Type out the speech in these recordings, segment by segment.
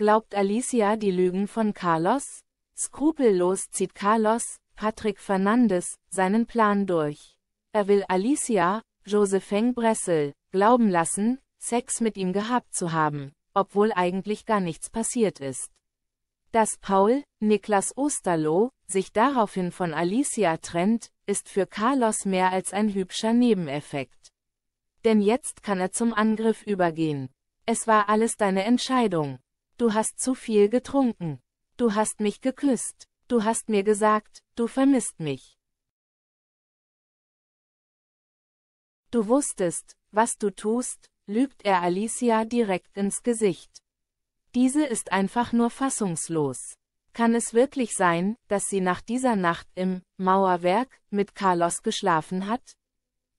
Glaubt Alicia die Lügen von Carlos? Skrupellos zieht Carlos, Patrick Fernandes, seinen Plan durch. Er will Alicia, Josephine Bressel, glauben lassen, Sex mit ihm gehabt zu haben, obwohl eigentlich gar nichts passiert ist. Dass Paul, Niklas Osterloh, sich daraufhin von Alicia trennt, ist für Carlos mehr als ein hübscher Nebeneffekt. Denn jetzt kann er zum Angriff übergehen. Es war alles deine Entscheidung du hast zu viel getrunken. Du hast mich geküsst. Du hast mir gesagt, du vermisst mich. Du wusstest, was du tust, lügt er Alicia direkt ins Gesicht. Diese ist einfach nur fassungslos. Kann es wirklich sein, dass sie nach dieser Nacht im Mauerwerk mit Carlos geschlafen hat?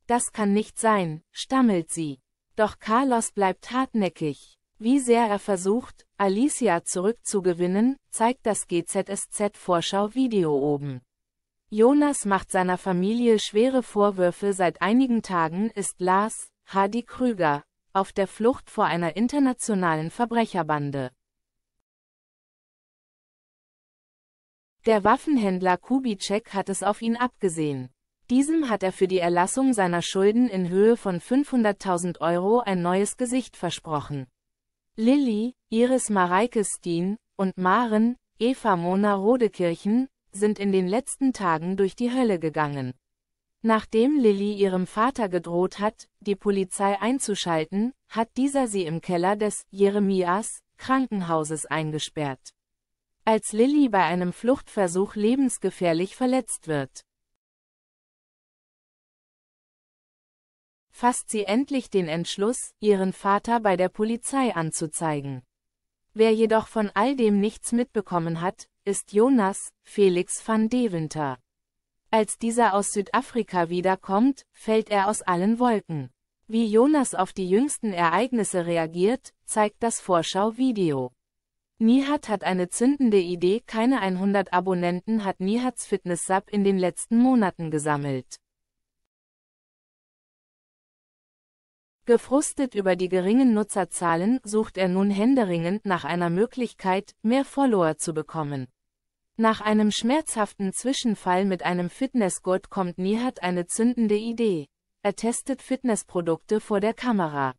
Das kann nicht sein, stammelt sie. Doch Carlos bleibt hartnäckig. Wie sehr er versucht, Alicia zurückzugewinnen, zeigt das GZSZ-Vorschau-Video oben. Jonas macht seiner Familie schwere Vorwürfe seit einigen Tagen ist Lars, Hadi Krüger, auf der Flucht vor einer internationalen Verbrecherbande. Der Waffenhändler Kubitschek hat es auf ihn abgesehen. Diesem hat er für die Erlassung seiner Schulden in Höhe von 500.000 Euro ein neues Gesicht versprochen. Lilly, Iris Mareikestin und Maren, Eva Mona Rodekirchen, sind in den letzten Tagen durch die Hölle gegangen. Nachdem Lilly ihrem Vater gedroht hat, die Polizei einzuschalten, hat dieser sie im Keller des Jeremias Krankenhauses eingesperrt. Als Lilly bei einem Fluchtversuch lebensgefährlich verletzt wird, fasst sie endlich den Entschluss, ihren Vater bei der Polizei anzuzeigen. Wer jedoch von all dem nichts mitbekommen hat, ist Jonas, Felix van Deventer. Als dieser aus Südafrika wiederkommt, fällt er aus allen Wolken. Wie Jonas auf die jüngsten Ereignisse reagiert, zeigt das Vorschau-Video. Nihat hat eine zündende Idee, keine 100 Abonnenten hat Nihats Fitness-Sub in den letzten Monaten gesammelt. Gefrustet über die geringen Nutzerzahlen sucht er nun händeringend nach einer Möglichkeit, mehr Follower zu bekommen. Nach einem schmerzhaften Zwischenfall mit einem Fitnessgurt kommt Nihat eine zündende Idee. Er testet Fitnessprodukte vor der Kamera.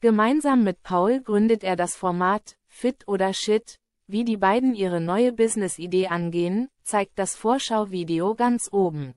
Gemeinsam mit Paul gründet er das Format Fit oder Shit. Wie die beiden ihre neue Business-Idee angehen, zeigt das Vorschauvideo ganz oben.